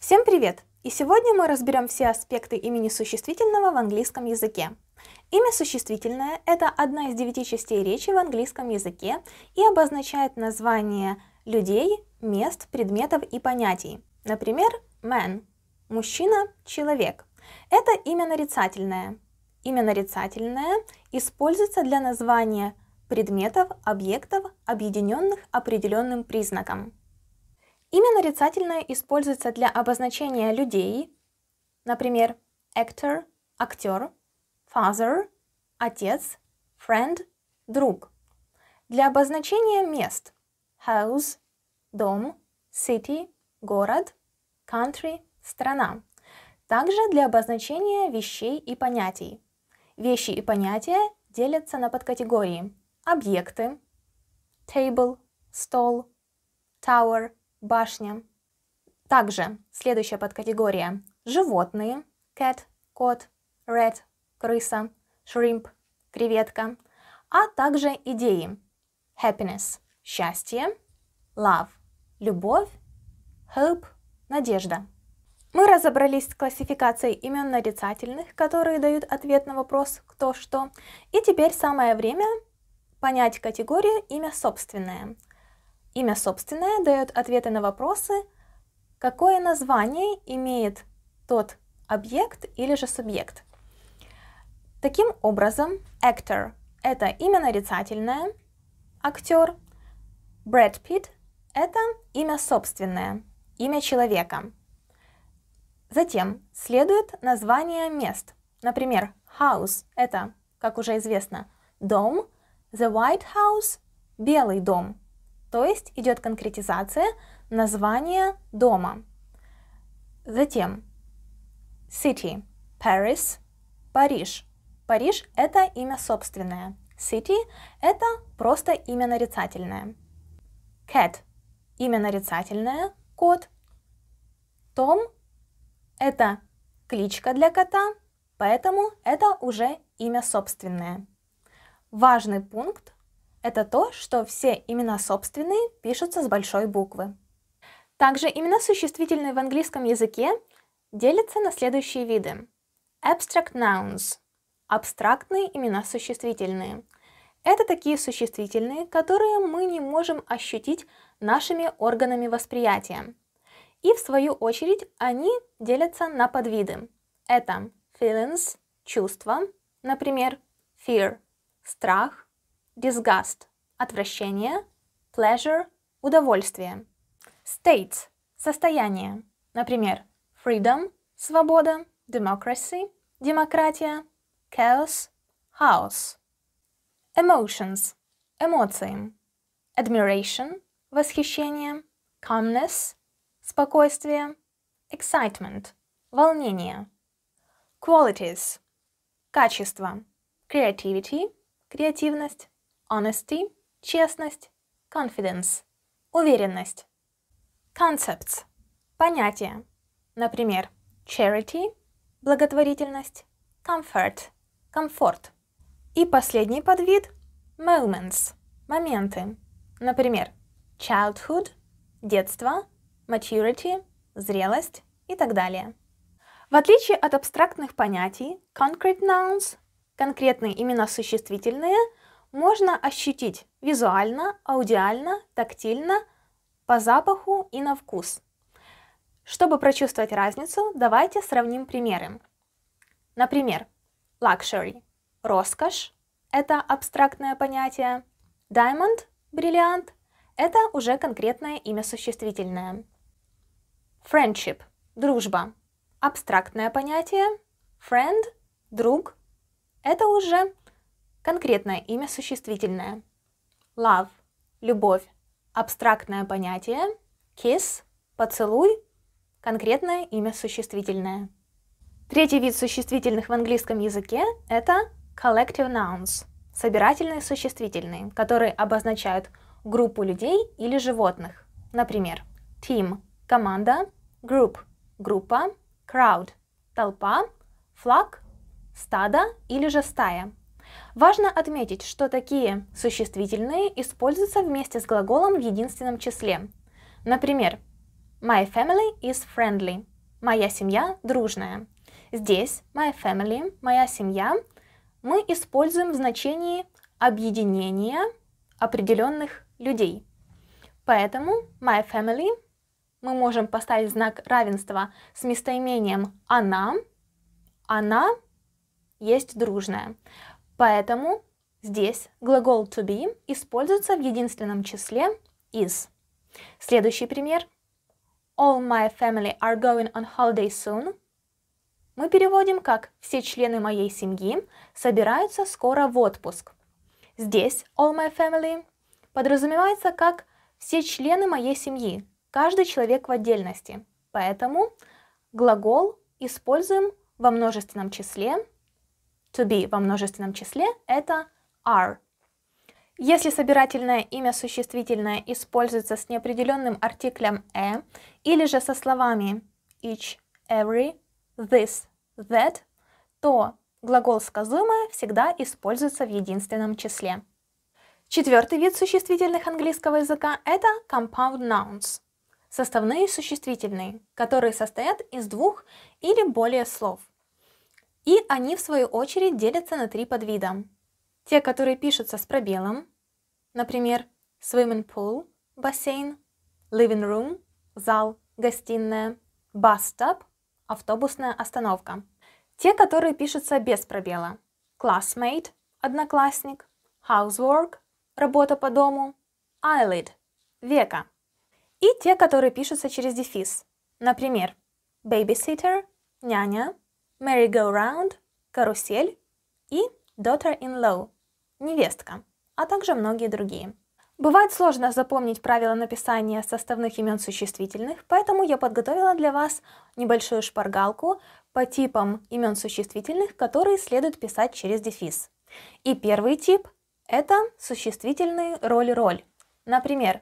Всем привет! И сегодня мы разберем все аспекты имени существительного в английском языке. Имя существительное – это одна из девяти частей речи в английском языке и обозначает название людей, мест, предметов и понятий. Например, man – мужчина, человек. Это имя нарицательное. Имя нарицательное используется для названия предметов, объектов, объединенных определенным признаком. Имя нарицательное используется для обозначения людей, например, actor – актер, father – отец, friend – друг. Для обозначения мест – house – дом, city – город, country – страна. Также для обозначения вещей и понятий. Вещи и понятия делятся на подкатегории объекты, table, стол, tower – башня. Также следующая подкатегория – животные, cat, кот, red, крыса, shrimp, креветка, а также идеи – happiness, счастье, love, любовь, hope, надежда. Мы разобрались с классификацией имен нарицательных, которые дают ответ на вопрос «кто что», и теперь самое время понять категорию «имя собственное», Имя собственное дает ответы на вопросы, какое название имеет тот объект или же субъект. Таким образом, actor – это имя нарицательное, актер, Брэд Питт – это имя собственное, имя человека. Затем следует название мест. Например, house – это, как уже известно, дом, the White House – белый дом – то есть идет конкретизация названия дома. Затем city – Paris, Париж. Париж – это имя собственное. City – это просто имя нарицательное. Cat – имя нарицательное, кот. Том – это кличка для кота, поэтому это уже имя собственное. Важный пункт это то, что все имена собственные пишутся с большой буквы. Также имена существительные в английском языке делятся на следующие виды. Abstract nouns – абстрактные имена существительные. Это такие существительные, которые мы не можем ощутить нашими органами восприятия. И в свою очередь они делятся на подвиды. Это feelings – чувства, например, fear – страх, disgust – отвращение, pleasure – удовольствие. States – состояние. Например, freedom – свобода, democracy – демократия, chaos – хаос, Emotions – эмоции. Admiration – восхищение, calmness – спокойствие, excitement – волнение. Qualities – качество, creativity – креативность, honesty – честность, confidence – уверенность. Concepts – понятия. Например, charity – благотворительность, comfort – комфорт. И последний подвид – moments – моменты. Например, childhood – детство, maturity – зрелость и так далее. В отличие от абстрактных понятий, concrete nouns – конкретные имена существительные – можно ощутить визуально, аудиально, тактильно, по запаху и на вкус. Чтобы прочувствовать разницу, давайте сравним примеры. Например, luxury – роскошь, это абстрактное понятие, diamond – бриллиант, это уже конкретное имя существительное. Friendship – дружба, абстрактное понятие, friend – друг, это уже Конкретное имя существительное. Love – любовь. Абстрактное понятие. Kiss – поцелуй. Конкретное имя существительное. Третий вид существительных в английском языке – это collective nouns – собирательные существительные, которые обозначают группу людей или животных. Например, team – команда, group – группа, crowd – толпа, flock, стадо или же стая – Важно отметить, что такие существительные используются вместе с глаголом в единственном числе. Например, My family is friendly. Моя семья дружная. Здесь my family, моя семья, мы используем в значении объединения определенных людей. Поэтому my family мы можем поставить знак равенства с местоимением она. Она есть дружная. Поэтому здесь глагол to be используется в единственном числе is. Следующий пример. All my family are going on holiday soon. Мы переводим как «все члены моей семьи собираются скоро в отпуск». Здесь all my family подразумевается как «все члены моей семьи», каждый человек в отдельности. Поэтому глагол используем во множественном числе to be во множественном числе – это are. Если собирательное имя существительное используется с неопределенным артиклем «э» или же со словами each, every, this, that, то глагол сказуемое всегда используется в единственном числе. Четвертый вид существительных английского языка – это compound nouns – составные существительные, которые состоят из двух или более слов. И они, в свою очередь, делятся на три подвида. Те, которые пишутся с пробелом, например, swimming pool – бассейн, living room – зал, гостиная, bus stop – автобусная остановка. Те, которые пишутся без пробела – classmate – одноклассник, housework – работа по дому, eyelid – века. И те, которые пишутся через дефис, например, babysitter – няня, merry-go-round, карусель и daughter-in-law, невестка, а также многие другие. Бывает сложно запомнить правила написания составных имен существительных, поэтому я подготовила для вас небольшую шпаргалку по типам имен существительных, которые следует писать через дефис. И первый тип – это существительные роль-роль. Например,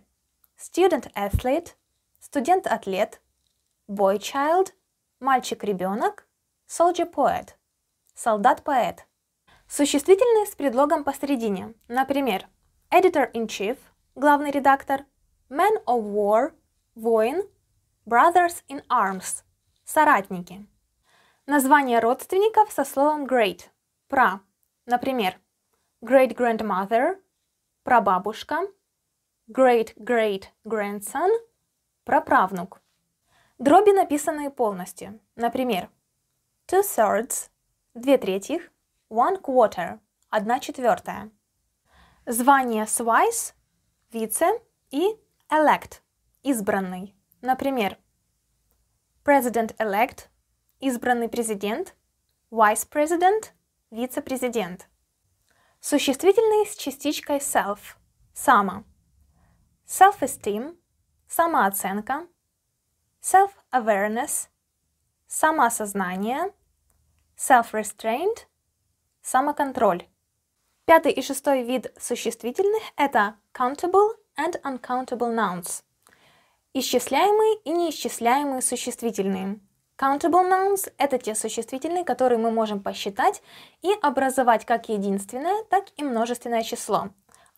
student-athlete, студент-атлет, boy-child, мальчик-ребенок Soldier poet – солдат-поэт. Существительные с предлогом посередине. Например, editor-in-chief – главный редактор, man of war – воин, brothers in arms – соратники. Название родственников со словом great – пра. Например, great-grandmother – прабабушка, great-great-grandson – праправнук. Дроби написанные полностью. Например, Two thirds – две третьих. One quarter – одна четвертая. Звание swice – вице и elect – избранный. Например, president-elect – избранный президент, vice-president – вице-президент. существительный с частичкой self – само. Self-esteem – самооценка. Self-awareness – самоосознание self-restraint – самоконтроль. Пятый и шестой вид существительных – это countable and uncountable nouns. Исчисляемые и неисчисляемые существительные. Countable nouns – это те существительные, которые мы можем посчитать и образовать как единственное, так и множественное число.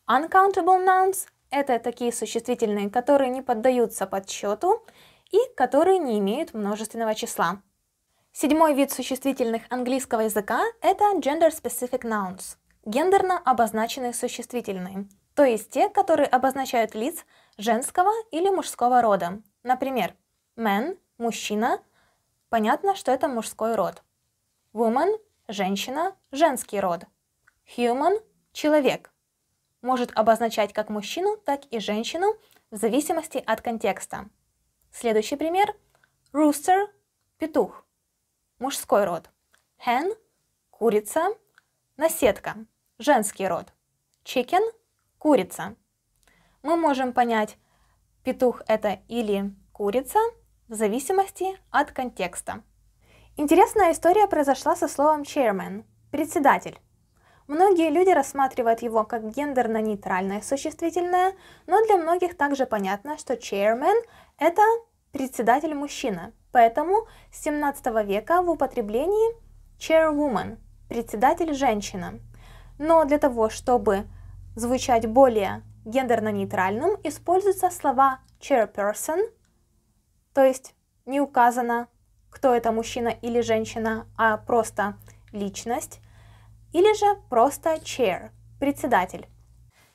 Uncountable nouns – это такие существительные, которые не поддаются подсчету и которые не имеют множественного числа. Седьмой вид существительных английского языка – это gender-specific nouns – гендерно обозначенные существительные, то есть те, которые обозначают лиц женского или мужского рода. Например, man – мужчина, понятно, что это мужской род. Woman – женщина, женский род. Human – человек. Может обозначать как мужчину, так и женщину в зависимости от контекста. Следующий пример – rooster – петух мужской род. Hen – курица, наседка – женский род. Chicken – курица. Мы можем понять, петух это или курица, в зависимости от контекста. Интересная история произошла со словом chairman – председатель. Многие люди рассматривают его как гендерно-нейтральное существительное, но для многих также понятно, что chairman – это председатель мужчина, поэтому с 17 века в употреблении chairwoman, председатель женщина. Но для того, чтобы звучать более гендерно-нейтральным, используются слова chairperson, то есть не указано, кто это мужчина или женщина, а просто личность, или же просто chair, председатель.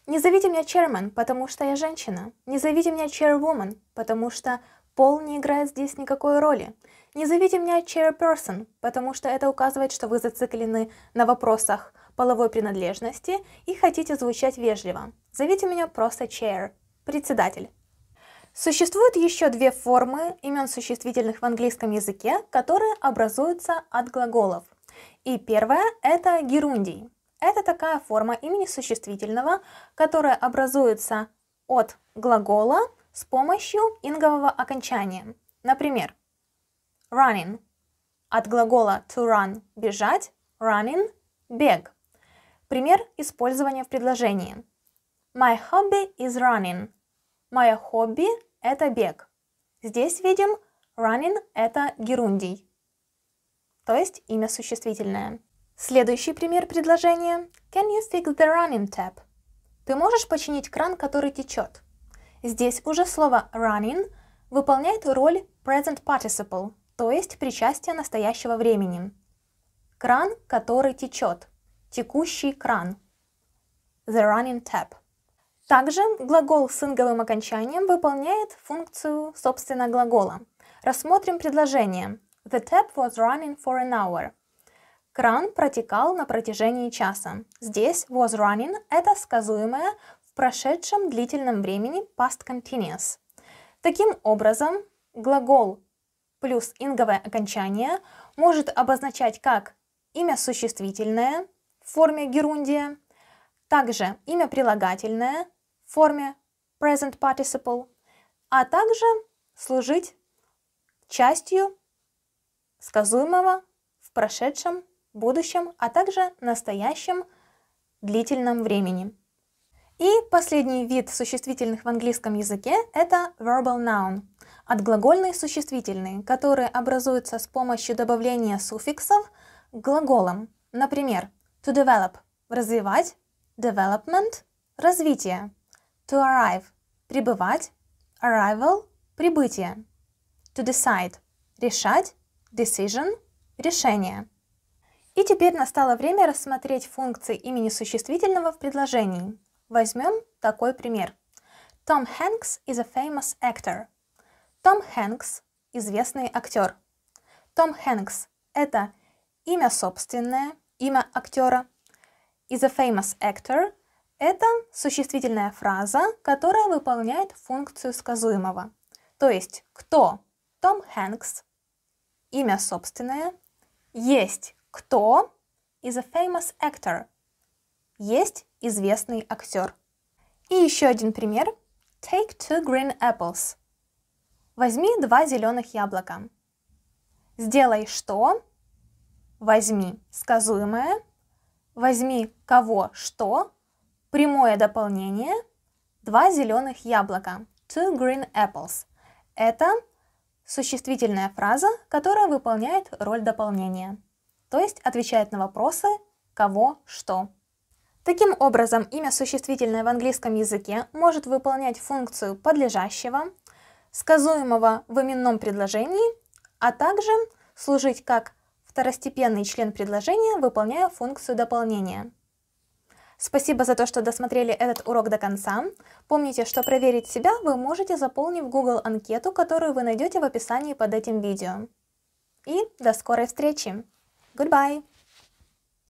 Не зовите меня chairman, потому что я женщина. Не зовите меня chairwoman, потому что Пол не играет здесь никакой роли. Не зовите меня chairperson, потому что это указывает, что вы зациклены на вопросах половой принадлежности и хотите звучать вежливо. Зовите меня просто chair, председатель. Существуют еще две формы имен существительных в английском языке, которые образуются от глаголов. И первая – это герундий. Это такая форма имени существительного, которая образуется от глагола – с помощью ингового окончания. Например, running от глагола to run – бежать, running – бег. Пример использования в предложении. My hobby is running. Мое хобби – это бег. Здесь видим running – это герундий, то есть имя существительное. Следующий пример предложения. Can you fix the running tap? Ты можешь починить кран, который течет? Здесь уже слово running выполняет роль present participle, то есть причастие настоящего времени. Кран, который течет. Текущий кран. The running tap. Также глагол с инговым окончанием выполняет функцию, собственно, глагола. Рассмотрим предложение. The tap was running for an hour. Кран протекал на протяжении часа. Здесь was running – это сказуемое прошедшем длительном времени past continuous. Таким образом, глагол плюс инговое окончание может обозначать как имя существительное в форме герундия, также имя прилагательное в форме present participle, а также служить частью сказуемого в прошедшем, будущем, а также настоящем длительном времени. И последний вид существительных в английском языке – это verbal noun, от глагольные существительные, которые образуются с помощью добавления суффиксов к глаголам. Например, to develop – развивать, development – развитие, to arrive – (прибывать) arrival – прибытие, to decide – решать, decision – решение. И теперь настало время рассмотреть функции имени существительного в предложении. Возьмем такой пример. Tom Hanks is a famous actor. Том Хэнкс – известный актер. Том Хэнкс – это имя собственное, имя актера. Is a famous actor – это существительная фраза, которая выполняет функцию сказуемого. То есть «кто» – Том Хэнкс, имя собственное, «есть» – «кто» – is a famous actor, «есть» известный актер. И еще один пример. Take two green apples. Возьми два зеленых яблока. Сделай что? Возьми сказуемое. Возьми кого что? Прямое дополнение. Два зеленых яблока. Two green apples. Это существительная фраза, которая выполняет роль дополнения, то есть отвечает на вопросы «кого?», «что?». Таким образом, имя существительное в английском языке может выполнять функцию подлежащего, сказуемого в именном предложении, а также служить как второстепенный член предложения, выполняя функцию дополнения. Спасибо за то, что досмотрели этот урок до конца. Помните, что проверить себя вы можете, заполнив Google анкету, которую вы найдете в описании под этим видео. И до скорой встречи! Goodbye!